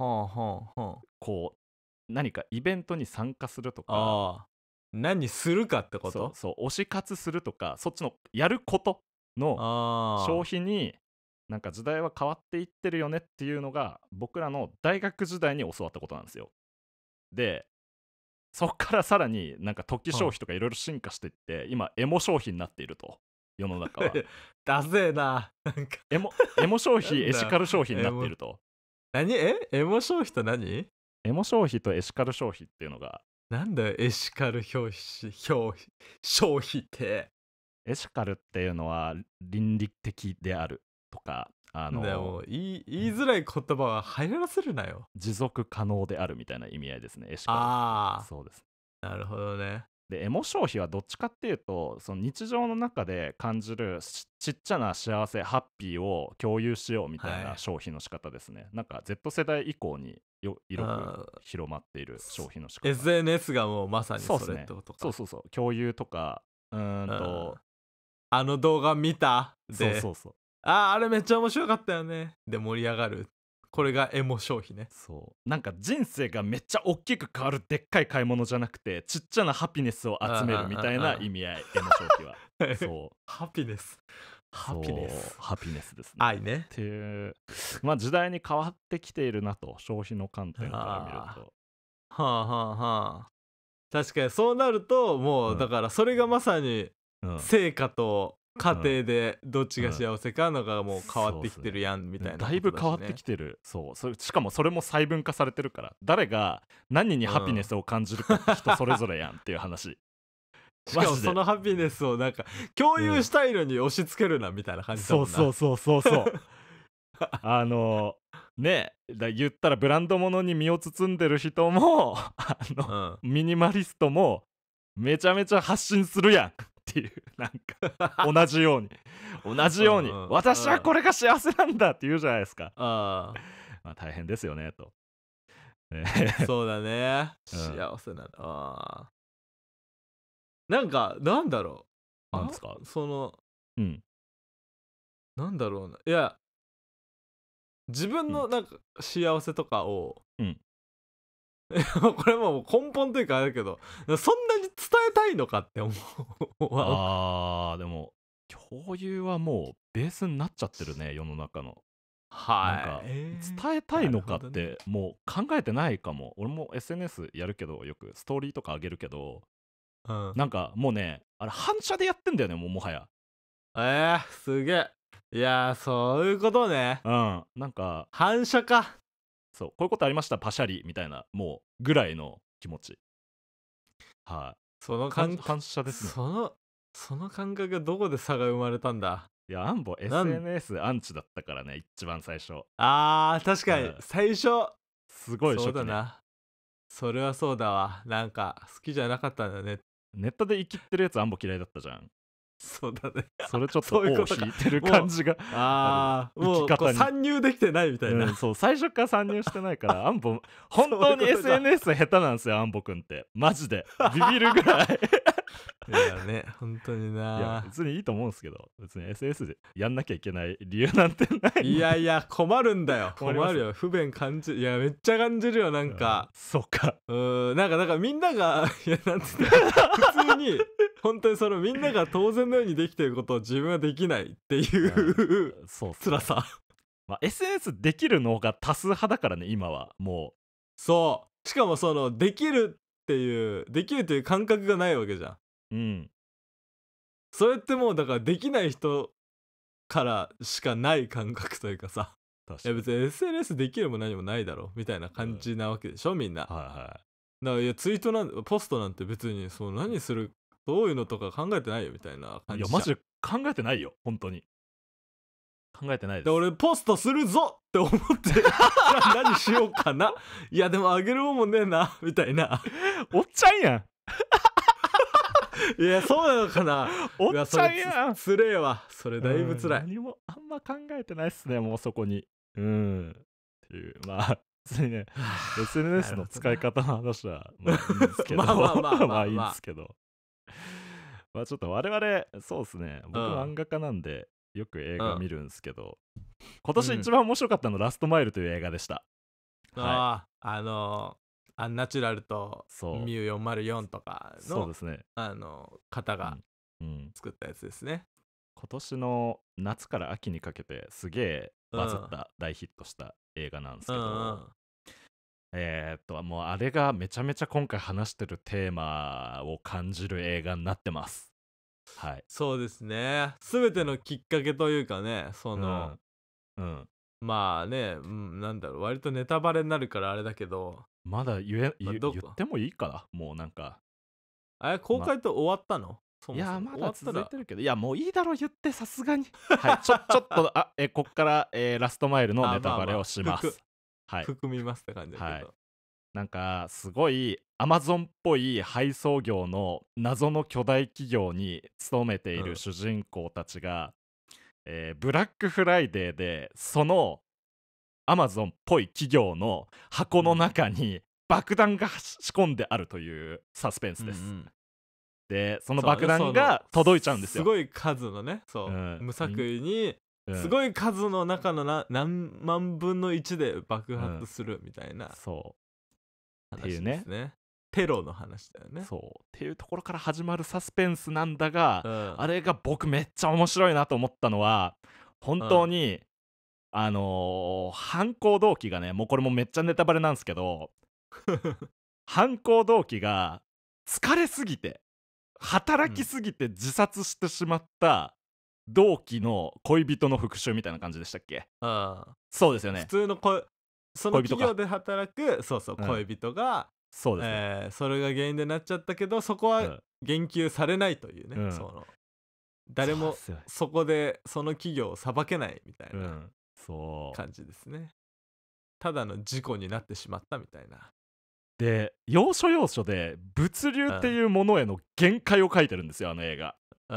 こう何かイベントに参加するとか何するかってことそう推し活するとかそっちのやることの消費になんか時代は変わっていってるよねっていうのが僕らの大学時代に教わったことなんですよ。でそっからさらになんか時消費とかいろいろ進化していって、はい、今エモ消費になっていると世の中は。だぜえななんかエモエモ消費エシカル消費になっていると。何えエモ消費と何エモ消費とエシカル消費っていうのがなんだよエシカル消費消費ってエシカルっていうのは倫理的であるとかあのも言い言いづらい言葉は入らせるなよ持続可能であるみたいな意味合いですねエシカルああそうですなるほどねでエモ消費はどっちかっていうとその日常の中で感じるちっちゃな幸せハッピーを共有しようみたいな消費の仕方ですね、はい、なんか Z 世代以降によ広く広まっている消費の仕方 SNS がもうまさにそれってことかそう,、ね、そうそうそう共有とかうんとあの動画見たそうそうそうああ、あれめっちゃ面白かったよね。で盛り上がる。これがエモ消費ね。そうなんか人生がめっちゃ大きく変わるでっかい買い物じゃなくてちっちゃなハピネスを集めるみたいな意味合いエモ消費は そうハピネスハピネスハピネスですね愛ねっていうまあ時代に変わってきているなと消費の観点から見るとはあはあはあ確かにそうなるともう、だからそれがまさに成果と家庭でどっちが幸せかのがもう変わってきてるやんみたいなだ、ね,、いぶ変わってきてるそうそしかもそれも細分化されてるから誰が何にハピネスを感じるか人それぞれやんっていう話、しかもそのハピネスをなんか共有したいのに押し付けるなみたいな感じだもんな、そうそうそうそうそうあのねだ言ったらブランド物に身を包んでる人も あの、うん、ミニマリストもめちゃめちゃ発信するやんっていうなんか同じように同じように、うん、私はこれが幸せなんだって言うじゃないですかあ、まあ、大変ですよねと、そうだね、幸せなんだなんかなんだろうなんですかそのうんなんだろうないや自分のなんか幸せとかを、うん、これもう根本というかあれだけどそんなに伝えたいのかって思うあでも共有はもうベースになっちゃってるね 世の中のはい、伝えたいのかって、もう考えてないかも俺も SNS やるけどよくストーリーとか上げるけど、うん、なんかもうねあれ反射でやってんだよねもうもはやえー、すげえいやそういうことねうんなんか反射かそうこういうことありましたパシャリみたいなもうぐらいの気持ちはい、その感感謝です、ね、そのその感覚がどこで差が生まれたんだいやアンボ SNS アンチだったからね一番最初あー確かに、最初すごいそうだなそれはそうだわなんか好きじゃなかったんだねネットで生きってるやつアンボ嫌いだったじゃんそうだねそれちょっと尾を引いてる感じがああもう参入できてないみたいな、そう最初から参入してないから アンボ本当に SNS 下手なんですよアンボ君ってマジでビビるぐらいいやね、本当にな。いや、別にいいと思うんですけど、別に SS でやんなきゃいけない理由なんてない。いやいや、困るんだよ。困るよ。不便感じいや、めっちゃ感じるよ、なんか。そっか。うーん、なんか、なんかみんなが、いや、なんつって、普通に、本当にそのみんなが当然のようにできてることを自分はできないっていう、そう辛さ。まあ、SS できるのが多数派だからね、今は。もう。そう。しかもその、できるっていう、できるという感覚がないわけじゃん。うんそれってもうだからできない人からしかない感覚というかさ確いや別に SNS できるも何もないだろみたいな感じなわけでしょ、みんなはいはらいやツイートなんポストなんて別にそう何するどういうのとか考えてないよみたいな感じいじゃやマジで考えてないよ本当に考えてないでです俺ポストするぞって思って 何しようかないやでもあげるもんもねえなみたいな おっちゃんやん いやそうなのかなおっちゃんやんつれえわそれだいぶつらい、うん、何もあんま考えてないっすねもうそこにうんっていうまあついね SNS の使い方の話はまあいいんですけどまあまあまあまあいいんですけどまあちょっと我々そうっすね僕漫画家なんで、よく映画見るんですけど、うん、今年一番面白かったの、ラストマイルという映画でした、はい、ああのアンナチュラルとミュー404とかのそうですねあの方が作ったやつですね、うんうん、今年の夏から秋にかけてすげえバズった、大ヒットした映画なんですけど、うん、えー、っともうあれがめちゃめちゃ今回話してるテーマを感じる映画になってますはいそうですね全てのきっかけというかねその、うん、まあね、うん、なんだろう割とネタバレになるからあれだけど、まだ言え、まあ、言ってもいいから、もうなんか。え、公開と終わったの、まそもそもいや、まだ続いてるけど、いや、もういいだろ、言って、さすがに。はい、ちょ、ちょっと、あ、え、こっから、えー、ラストマイルのネタバレをします。まあまあ、はい。含みますって感じだけど。はい、なんか、すごい、アマゾンっぽい配送業の謎の巨大企業に勤めている主人公たちが、うん、えー、ブラックフライデーで、そのアマゾンっぽい企業の箱の中に爆弾が仕込んであるというサスペンスです。うんうん、でその爆弾が届いちゃうんですよ。すごい数のねそう、うん、無作為に、すごい数の中の何万分の1で爆発するみたいな、うん、そうっていうねテロの話だよねそうっていうところから始まるサスペンスなんだが、うん、あれが僕めっちゃ面白いなと思ったのは本当にあのー、犯行動機がねもうこれもめっちゃネタバレなんですけど犯行動機が疲れすぎて働きすぎて自殺してしまった同期の恋人の復讐みたいな感じでしたっけうん、そうですよね普通の恋その企業で働くそうそう、恋人が、そうですね、えー、それが原因でなっちゃったけどそこは言及されないというね、うん、その誰もそこでその企業を裁けないみたいなそう感じですねただの事故になってしまったみたいなで要所要所で物流っていうものへの限界を書いてるんですよ、うん、あの映画う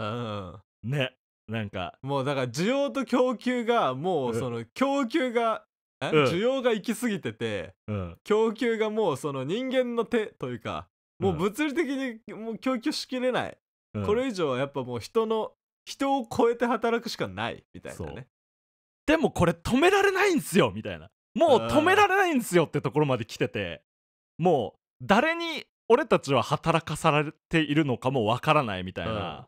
んねなんかもうだから需要と供給がもうその供給が、うん、需要が行き過ぎてて、うん、供給がもうその人間の手というかもう物理的にもう供給しきれない、これ以上はやっぱもう人の人を超えて働くしかないみたいなねでもこれ止められないんですよみたいなもう止められないんですよってところまで来ててもう誰に俺たちは働かされているのかもわからないみたいな、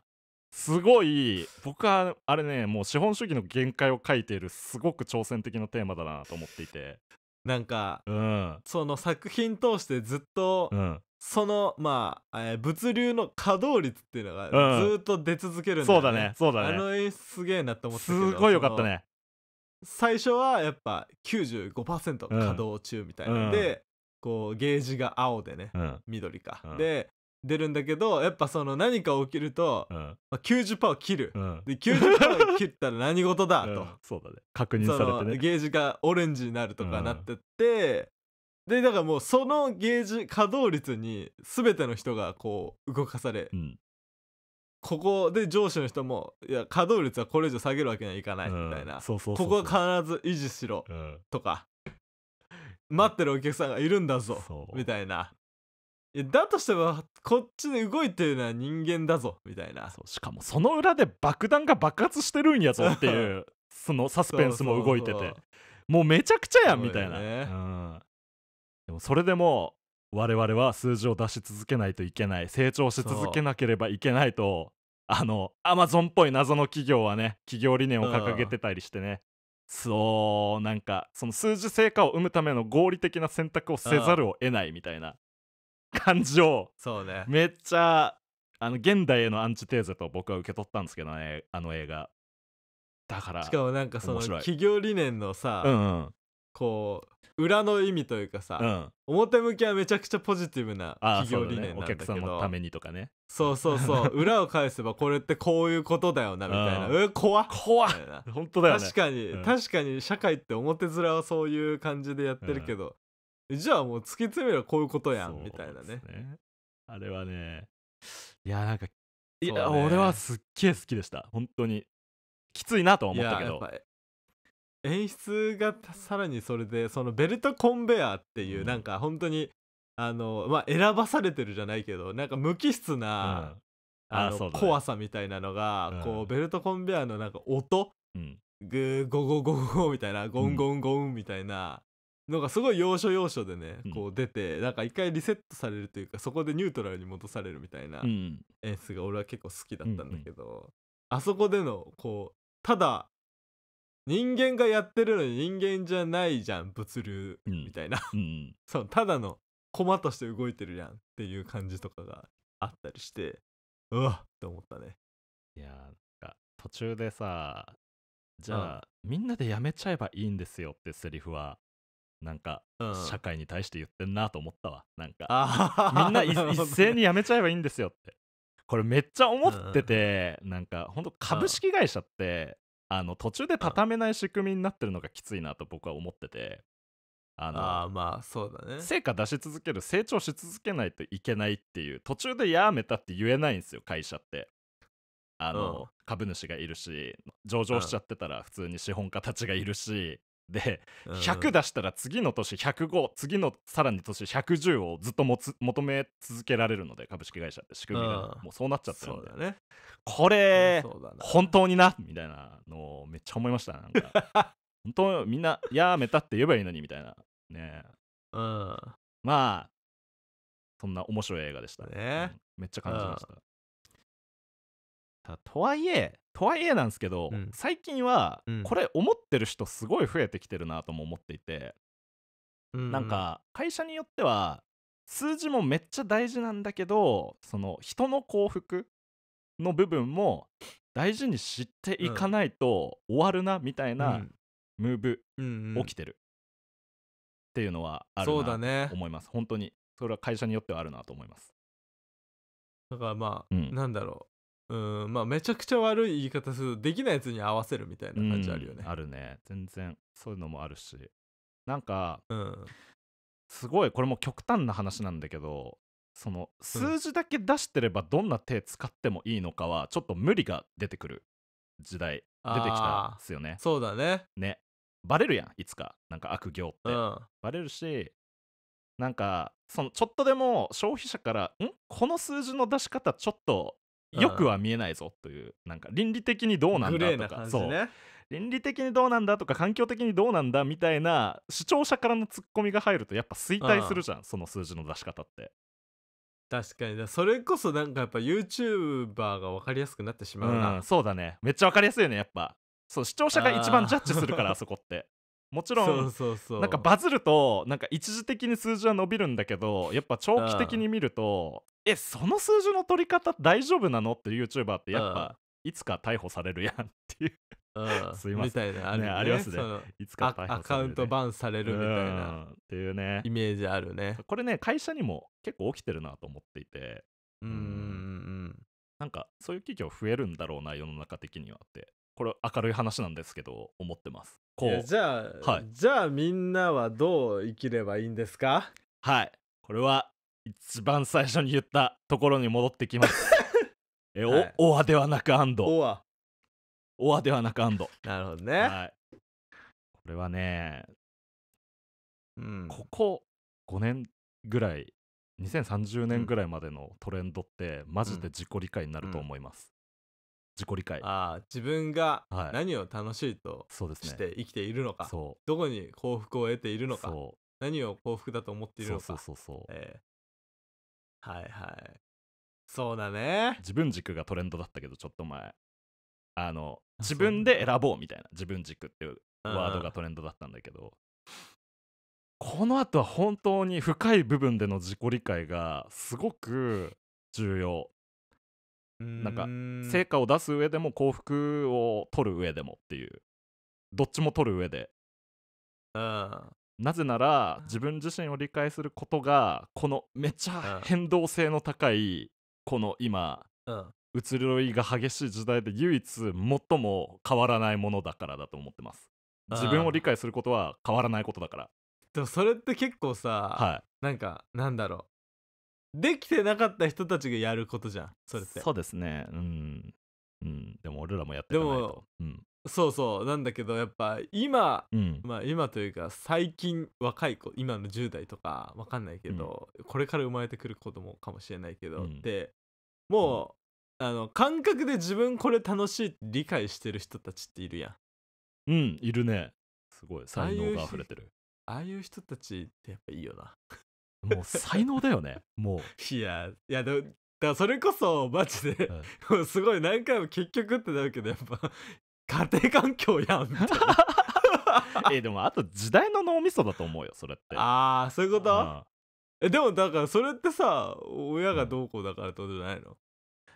すごい僕はあれねもう資本主義の限界を書いているすごく挑戦的なテーマだなと思っていてなんか、うん、その作品通してずっと、うん、そのまあ、えー、物流の稼働率っていうのがずっと出続けるんだ、ねうん、そうだねそうだねあの演出すげえなと思ってすごいよかったね最初はやっぱ95%稼働中みたいなんで、こうゲージが青でね、うん、緑か、うん、で出るんだけどやっぱその何か起きると、うんまあ、90%を切る、うん、で90%を切ったら何事だと、そうだね確認されてねゲージがオレンジになるとかなってって、でだからもうそのゲージ稼働率に全ての人がこう動かされここで上司の人もいや稼働率はこれ以上下げるわけにはいかないみたいな、ここは必ず維持しろとか、待ってるお客さんがいるんだぞみたいないだとしてもこっちで動いてるのは人間だぞみたいなしかもその裏で爆弾が爆発してるんやぞっていうそのサスペンスも動いててもうめちゃくちゃやんみたいな、ねうん、でもそれでも我々は数字を出し続けないといけない成長し続けなければいけないとあのアマゾンっぽい謎の企業はね企業理念を掲げてたりしてね、そうなんかその数字成果を生むための合理的な選択をせざるを得ないみたいな感じをそうねめっちゃあの現代へのアンチテーゼと僕は受け取ったんですけどねあの映画だからしかもなんかその企業理念のさ、うんうん、こう裏の意味というかさ、うん、表向きはめちゃくちゃポジティブな企業理念なんだけど、ね、お客様のためにとかねそうそうそう 裏を返せばこれってこういうことだよなみたいな、うん、え怖っ怖っ本当だよ、ね、確かに、うん、確かに社会って表面はそういう感じでやってるけど、うん、じゃあもう突き詰めろこういうことやんみたいなね、ね、あれはねいやなんかいや、俺はすっげえ好きでした本当にきついなとは思ったけど演出がさらにそれでそのベルトコンベアっていう、うん、なんか本当にあのまあ選ばされてるじゃないけどなんか無機質な、うん、あの、ね、怖さみたいなのが、うん、こうベルトコンベアのなんか音、うん、グーゴゴゴゴみたいなゴンゴンゴンみたいな。のがすごい要所要所でね、こう出てなんか一回リセットされるというかそこでニュートラルに戻されるみたいな演出が俺は結構好きだったんだけど、あそこでのこうただ人間がやってるのに人間じゃないじゃん物流みたいな、うん、そうただの駒として動いてるじゃんっていう感じとかがあったりしてうわっって思ったねいやなんか途中でさじゃあ、うん、みんなでやめちゃえばいいんですよってセリフはなんか、うん、社会に対して言ってんなと思ったわなんかみんな一斉にやめちゃえばいいんですよってこれめっちゃ思ってて、うん、なんかほんと株式会社ってあの途中で畳めない仕組みになってるのがきついなと僕は思っててあのあまあそうだね成果出し続ける成長し続けないといけないっていう途中でやめたって言えないんですよ会社ってあの、うん、株主がいるし上場しちゃってたら普通に資本家たちがいるし、で、うん、100出したら次の年105次のさらに年110をずっと求め続けられるので株式会社って仕組みがもうそうなっちゃってるんで、ね、これ、本当になみたいなのをめっちゃ思いましたなんか 本当みんなやめたって言えばいいのにみたいなねうん、まあそんな面白い映画でしたね、うん、めっちゃ感じました、とはいえとはいえなんですけど、うん最近はこれ思ってる人すごい増えてきてるなとも思っていて、なんか会社によっては数字もめっちゃ大事なんだけどその人の幸福の部分も大事に知っていかないと終わるなみたいなムーブ起きてるっていうのはあるそうだなとね思います、本当にそれは会社によってはあるなと思いますだからまあ、うんなんだろうんまあめちゃくちゃ悪い言い方するできないやつに合わせるみたいな感じあるよね、うん、あるね全然そういうのもあるしなんか、うん、すごいこれも極端な話なんだけどその数字だけ出してればどんな手使ってもいいのかはちょっと無理が出てくる時代出てきたっすよねそうだねねバレるやんいつかなんか悪行って、うん、バレるしなんかそのちょっとでも消費者から「んこの数字の出し方ちょっとよくは見えないぞという、なんか倫理的にどうなんだとか、ね、そう倫理的にどうなんだとか環境的にどうなんだみたいな視聴者からのツッコミが入るとやっぱ衰退するじゃんその数字の出し方って確かにそれこそなんかやっぱ YouTuber が分かりやすくなってしまうな、うん、そうだねめっちゃ分かりやすいよねやっぱそう視聴者が一番ジャッジするからあそこってもちろんなんかバズるとなんか一時的に数字は伸びるんだけどやっぱ長期的に見るとえその数字の取り方大丈夫なのっていう YouTuber ってやっぱいつか逮捕されるやんっていう すいませんみたいなあ、ねね、ありますねいつかね、アカウントバンされるみたいなっていうねイメージあるねこれね会社にも結構起きてるなと思っていてうんなんかそういう企業増えるんだろうな世の中的にはってこれ明るい話なんですけど思ってますこうじゃあ、はい、じゃあみんなはどう生きればいいんですかはいこれは一番最初に言ったところに戻ってきます え、はい、おオアではなくアンドオアオアではなくアンドなるほどね、はい、これはね、うん、ここ5年ぐらい2030年ぐらいまでのトレンドって、うん、マジで自己理解になると思います、自己理解ああ自分が何を楽しいとして生きているのか、はいね、どこに幸福を得ているのか何を幸福だと思っているのかそうそうそうそう、えー、はいはいそうだね自分軸がトレンドだったけどちょっと前あの自分で選ぼうみたいな自分軸っていうワードがトレンドだったんだけど、この後は本当に深い部分での自己理解がすごく重要なんか成果を出す上でも幸福を取る上でもっていうどっちも取る上で、うん、なぜなら自分自身を理解することがこのめちゃ変動性の高いこの今、うん、移ろいが激しい時代で唯一最も変わらないものだからだと思ってます自分を理解することは変わらないことだからでもそれって結構さ、はい、なんかなんだろうできてなかった人たちがやることじゃんそれってそうですねうん、うん、でも俺らもやってないとでも、うん、そうそうなんだけどやっぱ今、うん、まあ今というか最近若い子今の10代とかわかんないけど、うん、これから生まれてくる子供かもしれないけど、うん、でもう、あの感覚で自分これ楽しいって理解してる人たちっているやんうんいるねすごい才能が溢れてるああいう人たちってやっぱいいよなもう才能だよねもういやいやでもだそれこそマジで、うん、すごい何回も結局ってなるけどやっぱ家庭環境やんみたいな えでもあと時代の脳みそだと思うよそれってああそういうこと、うん、えでもだからそれってさ親がどうこうだからってことじゃないの、うん、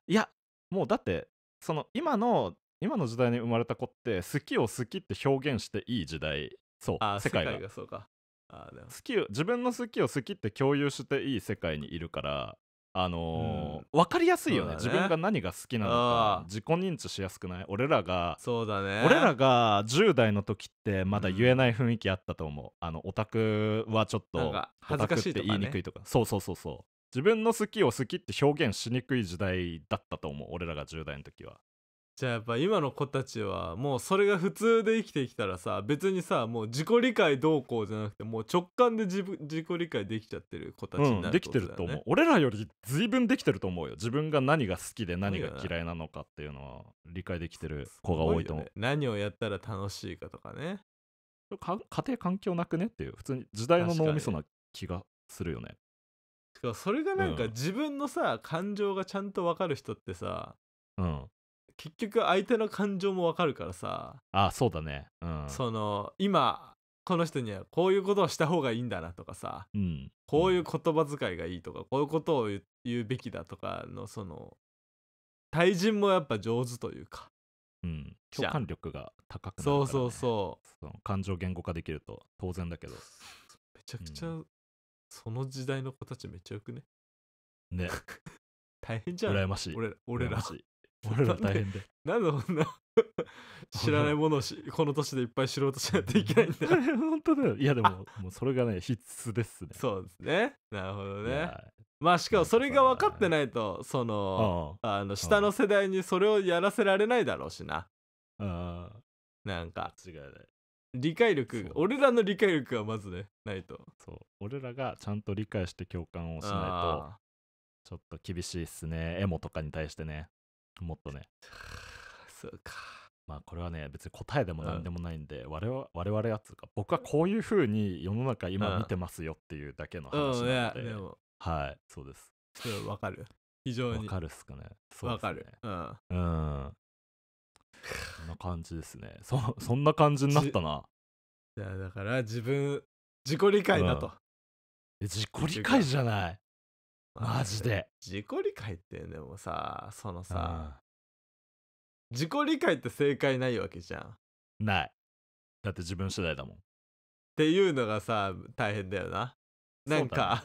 いやもうだってその今の今の時代に生まれた子って好きを好きって表現していい時代そう世界がそうかあでも好きを自分の好きを好きって共有していい世界にいるからあのーうん、分かりやすいよね、ね、自分が何が好きなのか自己認知しやすくない俺らがそうだね俺らが10代の時ってまだ言えない雰囲気あったと思う、うん、あのオタクはちょっと恥ずかしって言いにくいとか、そうそうそうそう自分の好きを好きって表現しにくい時代だったと思う俺らが10代の時はじゃあやっぱ今の子たちはもうそれが普通で生きてきたらさ別にさもう自己理解どうこうじゃなくてもう直感で自自己理解できちゃってる子たちになる、ねうん、できてると思う俺らより随分できてると思うよ自分が何が好きで何が嫌いなのかっていうのは理解できてる子が多いと思う、ね、何をやったら楽しいかとかねか家庭環境なくねっていう普通に時代の脳みそな気がするよねかそれがなんか自分のさ、うん、感情がちゃんとわかる人ってさ、うん、結局相手の感情もわかるからさあそうだねうんその今この人にはこういうことをした方がいいんだなとかさ、うん、こういう言葉遣いがいいとかこういうことを言うべきだとかのその対人もやっぱ上手というか、うん、共感力が高くなるから、ね、そうそうそうその感情言語化できると当然だけどめちゃくちゃ、うん、その時代の子たちめっちゃよくねね 大変じゃん羨ましい俺ら俺ら俺ら大変でなんでこんな知らないものをしこの年でいっぱい知ろうとしないといけないんだ本当だよいやでももうそれがね必須ですねそうですねなるほどねまあしかもそれが分かってないとそのあの下の世代にそれをやらせられないだろうしなあなんか違いない理解力俺らの理解力はまずねないとそう俺らがちゃんと理解して共感をしないとちょっと厳しいっすねエモとかに対してねもっとね。そうか。まあこれはね別に答えでも何でもないんで、うん、我々我々はつうか僕はこういうふうに世の中今見てますよっていうだけの話なので、うん、うん、いでもはいそうですわかる非常にわかるっすかねわ、ね、かるうんうんそんな感じですねそそんな感じになったなだから自分自己理解だと、うん、自己理解じゃないマジで。自己理解ってでもさ、そのさ、自己理解って正解ないわけじゃん。ない。だって自分次第だもん。っていうのがさ、大変だよな。なんか、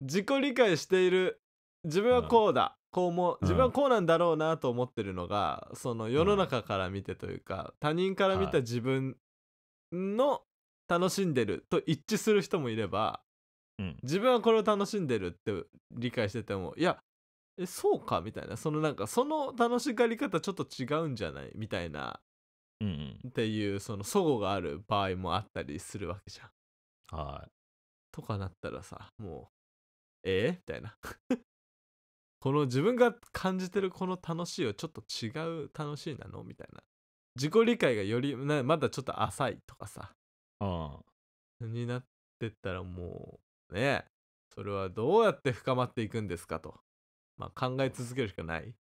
自己理解している、自分はこうだ、うん、こうも、自分はこうなんだろうなと思ってるのが、その世の中から見てというか、他人から見た自分の楽しんでると一致する人もいれば、うん、自分はこれを楽しんでるって理解しててもいやえそうかみたいなそのなんかその楽しがり方ちょっと違うんじゃないみたいな、うん、うん、っていうその齟齬がある場合もあったりするわけじゃん。はいとかなったらさもうえー、みたいな この自分が感じてるこの楽しいをちょっと違う楽しいなのみたいな自己理解がよりまだちょっと浅いとかさ、うん、になってったらもうねそれはどうやって深まっていくんですかと、まあ、考え続けるしかない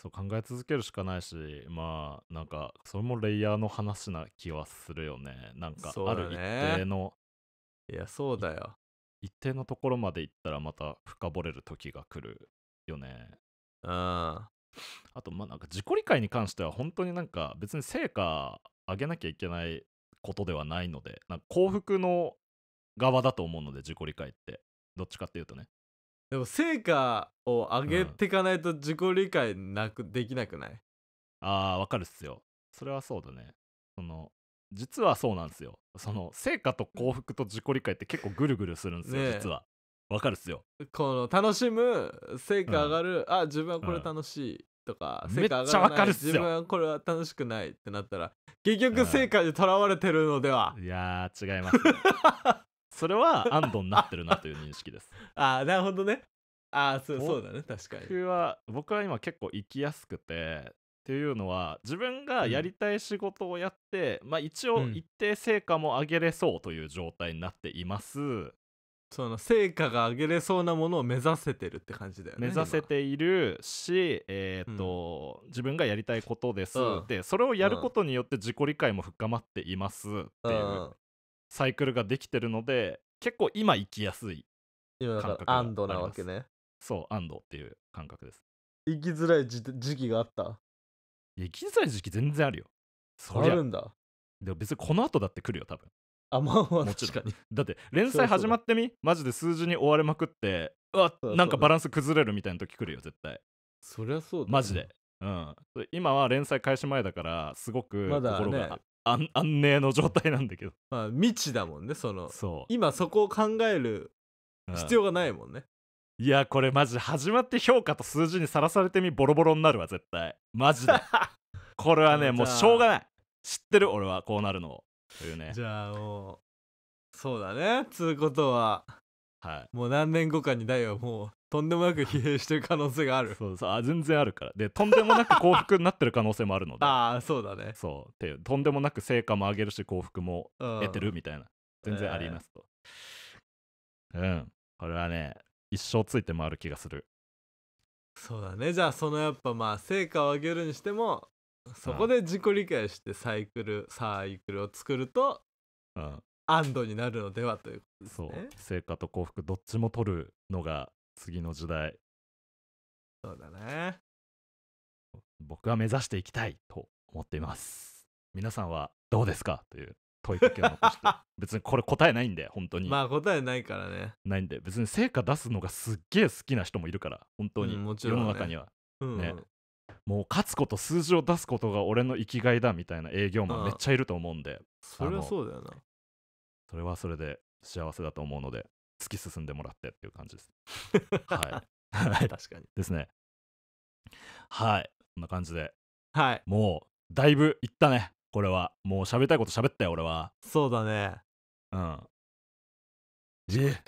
そう考え続けるしかないしまあなんかそれもレイヤーの話な気はするよねなんかある一定の、ね、いやそうだよ一定のところまで行ったらまた深掘れる時が来るよねうんあとまあなんか自己理解に関しては本当になんか別に成果上げなきゃいけないことではないのでなんか幸福の側だと思うので自己理解ってどっちかっていうとねでも成果を上げていかないと自己理解なく、できなくないあーわかるっすよそれはそうだねその実はそうなんですよその成果と幸福と自己理解って結構ぐるぐるするんですよ、ね実はわかるっすよこの楽しむ成果上がる、あ自分はこれ楽しい、とか成果上がらないる自分はこれは楽しくないってなったら結局成果にとらわれてるのでは、いやー違います それは安堵になってるなという認識です ああなるほどねああそうそうだね確かに僕は僕は今結構生きやすくてっていうのは自分がやりたい仕事をやって、うん、まあ一応一定成果も上げれそうという状態になっています、うん、その成果が上げれそうなものを目指せてるって感じだよね目指せているしえっ、ー、と、うん、自分がやりたいことです、でそれをやることによって自己理解も深まっていますっていうサイクルができてるので結構今行きやすい今だから安堵なわけねそう安堵っていう感覚です行きづらい時期があった行きづらい時期全然あるよそあるんだでも別にこの後だって来るよ多分あまあまあ確かにだって 連載始まってみマジで数字に追われまくってうわなんかバランス崩れるみたいな時来るよ絶対そりゃそうだ、ね、マジでうん今は連載開始前だからすごく心が、まだね、あ安寧の状態なんだけどまあ未知だもんねそのそう今そこを考える必要がないもんね、いやこれマジ始まって評価と数字にさらされてみボロボロになるわ絶対マジで これはねもうしょうがない知ってる俺はこうなるのというねじゃあもうそうだねつうことは、はい、もう何年後かにだよもうとんでもなく疲弊してる可能性があるそうそうあ全然あるからでとんでもなく幸福になってる可能性もあるので ああそうだねそうっていうとんでもなく成果も上げるし幸福も得てるみたいな、全然ありますと、えー、うんこれはね一生ついて回る気がするそうだねじゃあそのやっぱまあ成果を上げるにしてもそこで自己理解してサイクル、うん、サイクルを作ると、うん、安堵になるのではということですねそう成果と幸福どっちも取るのが次の時代そうだね僕は目指していきたいと思っています皆さんはどうですかという問いかけを残して 別にこれ答えないんで本当にまあ答えないからねないんで別に成果出すのがすっげえ好きな人もいるから本当に、うんね、世の中には、うんうん、ねもう勝つこと数字を出すことが俺の生きがいだみたいな営業マンめっちゃいると思うんでそれはそうだよなそれはそれで幸せだと思うので突き進んでもらってっていう感じです。はい。確かに。ですね。はい。こんな感じで。はい。もう、だいぶいったね。これは。もう喋りたいこと喋ったよ、俺は。そうだね。うん。じね。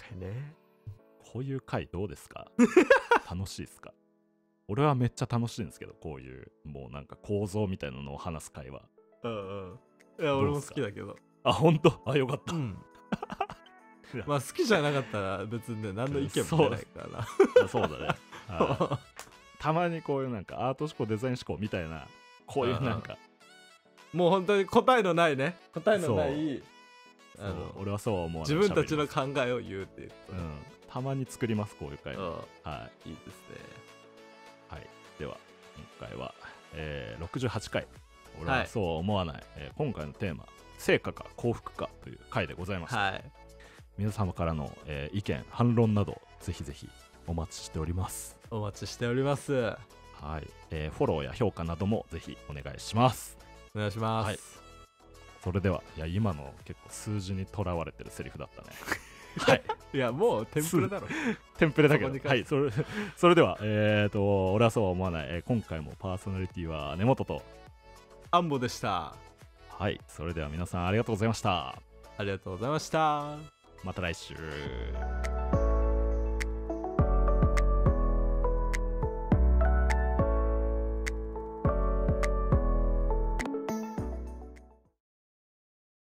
こういう回どうですか 楽しいですか俺はめっちゃ楽しいんですけど、こういう、もうなんか構造みたいなのを話す会話。うんうん。いや、俺も好きだけど。あ、ほんとあ、よかった。うんまあ好きじゃなかったら別にね何の意見も出ないからそうだね、はい、たまにこういうなんかアート思考デザイン思考みたいなこういうなんか もう本当に答えのないね答えのないあの俺はそう思う自分たちの考えを言うっていううん、たまに作りますこういう会はいいいですねはいでは今回は、えー、68回俺はそうは思わない、はい、えー、今回のテーマ「成果か幸福か」という回でございました、はい皆様からの、えー、意見反論などぜひぜひお待ちしておりますお待ちしておりますはい、えー、フォローや評価などもぜひお願いしますお願いします、はい、それではいや今の結構数字にとらわれてるセリフだったね はい、いやもうテンプレだろテンプレだけどはいそれそれではえっ、と俺はそうは思わない、えー、今回もパーソナリティは根本とアンボでしたはいそれでは皆さんありがとうございましたありがとうございましたまた来週